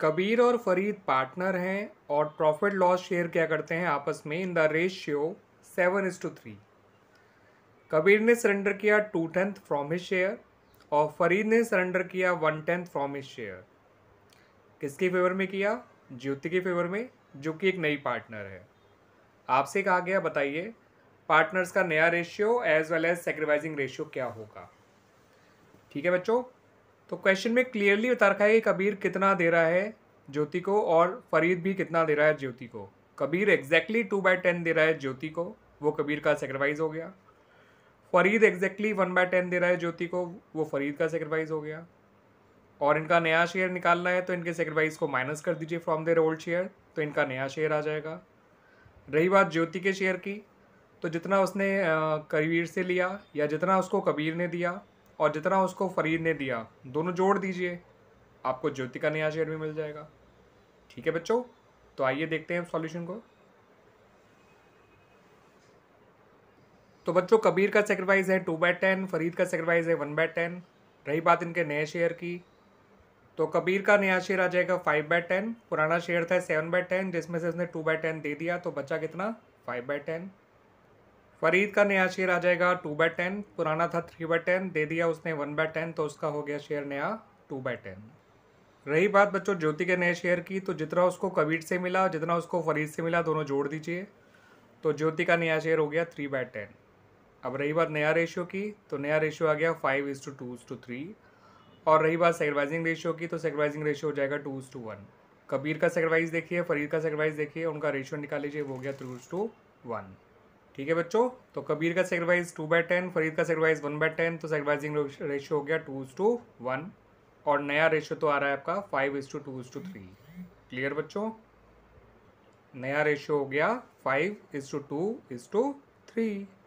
कबीर और फरीद पार्टनर हैं और प्रॉफिट लॉस शेयर क्या करते हैं आपस में in the ratio seven is to three Kabir ने सरेंडर किया two tenth from his share और फरीद ने सरेंडर किया one tenth from his share किसके फेवर में किया ज्योति के फेवर में जो कि एक नई पार्टनर है आपसे कहा गया बताइए पार्टनर्स का नया ratio as well as sacrificing ratio क्या होगा ठीक है बच्चों तो क्वेश्चन में क्लियरली बता रखा है कि कबीर कितना दे रहा है ज्योति को और फरीद भी कितना दे रहा है ज्योति को Kabir exactly two by ten दे रहा है ज्योति को वो कबीर का सेक्रीफाइस हो गया Farid exactly one by ten दे रहा है ज्योति को वो फरीद का सेक्रीफाइस हो गया और इनका नया शेयर निकालना है तो इनके सेक्रीफाइस को माइनस कर दीजिए फ्रॉम देर ओल्ड शेयर तो इनका नया शेयर आ जाएगा रही बात ज्योति के शेयर की तो जितना उसने कबीर से लिया या जितना उसको कबीर ने दिया और जितना उसको फरीद ने दिया दोनों जोड़ दीजिए आपको ज्योति का नया शेयर भी मिल जाएगा ठीक है बच्चों तो आइए देखते हैं सॉल्यूशन को तो बच्चों कबीर का सेक्रीफाइस है टू बाई टेन फरीद का सेक्रीफाइस है वन बाई टेन रही बात इनके नए शेयर की तो कबीर का नया शेयर आ जाएगा फाइव बाई टेन पुराना शेयर था सेवन बाई टेन जिसमें से उसने टू बाई टेन दे दिया तो बच्चा कितना फाइव बाई टेन फरीद का नया शेयर आ जाएगा टू बाय टेन पुराना था थ्री बाय टेन दे दिया उसने वन बाय टेन तो उसका हो गया शेयर नया टू बाय टेन रही बात बच्चों ज्योति के नए शेयर की तो जितना उसको कबीर से मिला जितना उसको फरीद से मिला दोनों जोड़ दीजिए तो ज्योति का नया शेयर हो गया थ्री बाय टेन अब रही बात नया रेशियो की तो नया रेशियो आ गया five is to two is to three और रही बात सेक्रीफाइजिंग रेशियो की तो सेक्रीफाइजिंग रेशियो हो जाएगा two is to one Kabir का सेक्रीफाइस देखिए फरीद का सेक्रीफाइस देखिए उनका रेशियो निकाल लीजिए वो हो गया थ्री इज़ टू वन ठीक है बच्चों तो कबीर का sacrifice two by ten Farid का सेक्रीफाइस वन बाई टेन तो सेक्रीफाइसिंग रेशियो हो गया टू इज टू वन और नया रेशियो तो आ रहा है आपका five is to two is to three clear बच्चों नया रेशियो हो गया five is to two is to three